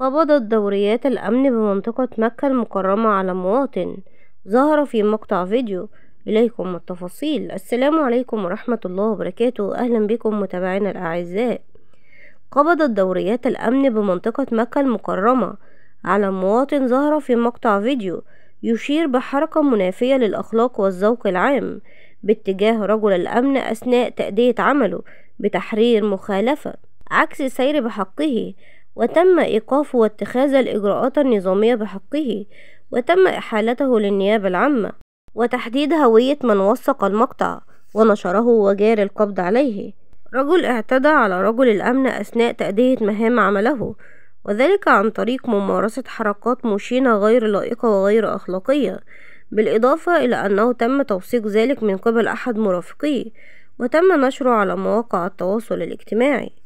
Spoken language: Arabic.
قبضت دوريات الأمن بمنطقة مكة المكرمة على مواطن ظهر في مقطع فيديو إليكم التفاصيل السلام عليكم ورحمة الله وبركاته أهلا بكم متابعينا الأعزاء قبضت دوريات الأمن بمنطقة مكة المكرمة على مواطن ظهر في مقطع فيديو يشير بحركة منافية للأخلاق والذوق العام باتجاه رجل الأمن أثناء تأدية عمله بتحرير مخالفة عكس السير بحقه وتم إيقافه واتخاذ الإجراءات النظامية بحقه وتم إحالته للنيابة العامة وتحديد هوية من وثق المقطع ونشره وجار القبض عليه رجل اعتدى على رجل الأمن أثناء تأدية مهام عمله وذلك عن طريق ممارسة حركات مشينة غير لائقة وغير أخلاقية بالإضافة إلى أنه تم توثيق ذلك من قبل أحد مرافقيه وتم نشره على مواقع التواصل الاجتماعي